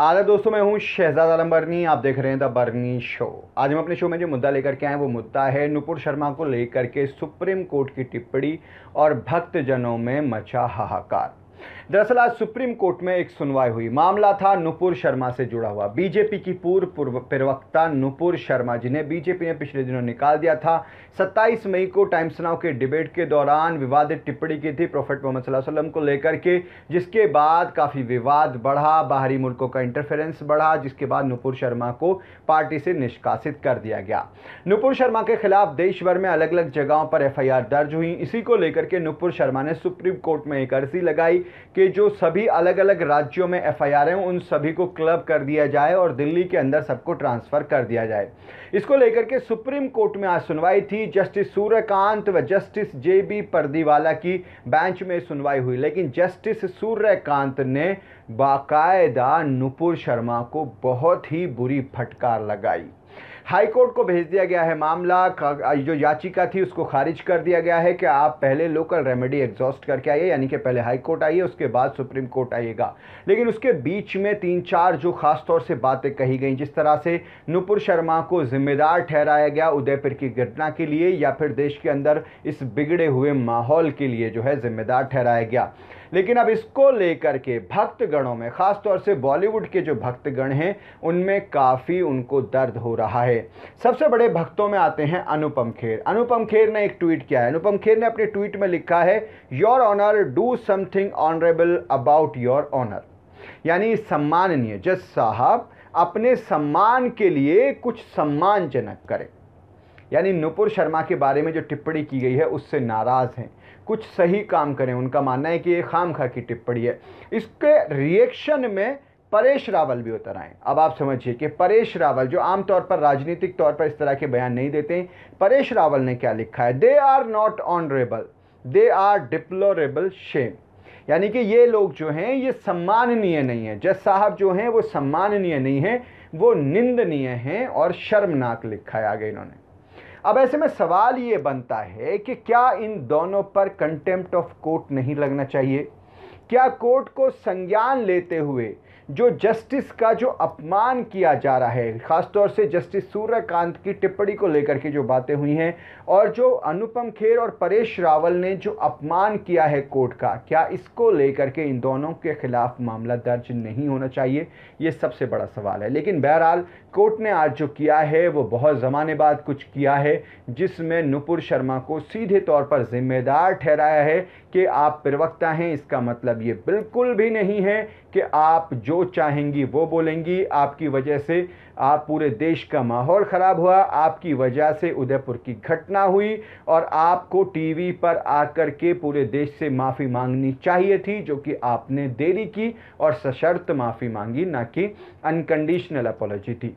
आदर दोस्तों मैं हूँ शहजाद आलम बर्नी आप देख रहे हैं द बर्नी शो आज हम अपने शो में जो मुद्दा लेकर के आए वो मुद्दा है नुपुर शर्मा को लेकर के सुप्रीम कोर्ट की टिप्पणी और भक्तजनों में मचा हाहाकार दरअसल आज सुप्रीम कोर्ट में एक सुनवाई हुई मामला था नुपुर शर्मा से जुड़ा हुआ बीजेपी की पूर्व प्रवक्ता नुपुर शर्मा जिन्हें बीजेपी ने पिछले दिनों निकाल दिया था 27 मई को टाइम्स नाउ के डिबेट के दौरान विवादित टिप्पणी की थी प्रोफेट मोहम्मद वसल्लम को लेकर के जिसके बाद काफ़ी विवाद बढ़ा बाहरी मुल्कों का इंटरफेरेंस बढ़ा जिसके बाद नुपुर शर्मा को पार्टी से निष्कासित कर दिया गया नुपुर शर्मा के खिलाफ देश भर में अलग अलग जगहों पर एफ दर्ज हुई इसी को लेकर के नुपुर शर्मा ने सुप्रीम कोर्ट में एक अर्जी लगाई कि जो सभी अलग अलग राज्यों में एफ हैं उन सभी को क्लब कर दिया जाए और दिल्ली के अंदर सबको ट्रांसफ़र कर दिया जाए इसको लेकर के सुप्रीम कोर्ट में आज सुनवाई थी जस्टिस सूर्यकांत व जस्टिस जे बी पर्दीवाला की बेंच में सुनवाई हुई लेकिन जस्टिस सूर्यकांत ने बाकायदा नुपुर शर्मा को बहुत ही बुरी फटकार लगाई हाईकोर्ट को भेज दिया गया है मामला जो याचिका थी उसको खारिज कर दिया गया है कि आप पहले लोकल रेमेडी एग्जॉस्ट करके आइए यानी कि पहले हाई कोर्ट आइए उसके बाद सुप्रीम कोर्ट आइएगा लेकिन उसके बीच में तीन चार जो खास तौर से बातें कही गई जिस तरह से नुपुर शर्मा को जिम्मेदार ठहराया गया उदयपुर की घटना के लिए या फिर देश के अंदर इस बिगड़े हुए माहौल के लिए जो है जिम्मेदार ठहराया गया लेकिन अब इसको लेकर के भक्तगणों में खासतौर से बॉलीवुड के जो भक्तगण हैं उनमें काफ़ी उनको दर्द हो रहा है है सबसे बड़े भक्तों में आते हैं अनुपम खेर अनुपम खेर ने एक ट्वीट किया है अनुपम खेर ने अपने ट्वीट में लिखा है your honour do something honourable about your honour यानी सम्माननीय जज साहब अपने सम्मान के लिए कुछ सम्मानजनक करें यानी नुपुर शर्मा के बारे में जो टिप्पणी की गई है उससे नाराज़ हैं कुछ सही काम करें उनका मानना है कि ये खाम खा की टिप्पणी है इसके रिएक्शन में परेश रावल भी उतर आए अब आप समझिए कि परेश रावल जो आमतौर पर राजनीतिक तौर पर इस तरह के बयान नहीं देते परेश रावल ने क्या लिखा है they are not honourable they are deplorable shame यानी कि ये लोग जो हैं ये सम्माननीय नहीं है जज साहब जो हैं वो सम्माननीय नहीं हैं वो निंदनीय हैं और शर्मनाक लिखा है आगे इन्होंने अब ऐसे में सवाल ये बनता है कि क्या इन दोनों पर कंटेम्प्ट ऑफ कोर्ट नहीं लगना चाहिए क्या कोर्ट को संज्ञान लेते हुए जो जस्टिस का जो अपमान किया जा रहा है ख़ासतौर से जस्टिस सूर्यकांत की टिप्पणी को लेकर के जो बातें हुई हैं और जो अनुपम खेर और परेश रावल ने जो अपमान किया है कोर्ट का क्या इसको लेकर के इन दोनों के खिलाफ मामला दर्ज नहीं होना चाहिए ये सबसे बड़ा सवाल है लेकिन बहरहाल कोर्ट ने आज जो किया है वो बहुत ज़माने बाद कुछ किया है जिसमें नुपुर शर्मा को सीधे तौर पर जिम्मेदार ठहराया है कि आप प्रवक्ता हैं इसका मतलब मतलब ये बिल्कुल भी नहीं है कि आप जो चाहेंगी वो बोलेंगी आपकी वजह से आप पूरे देश का माहौल ख़राब हुआ आपकी वजह से उदयपुर की घटना हुई और आपको टीवी पर आकर के पूरे देश से माफ़ी मांगनी चाहिए थी जो कि आपने देरी की और सशर्त माफ़ी मांगी ना कि अनकंडीशनल अपोलॉजी थी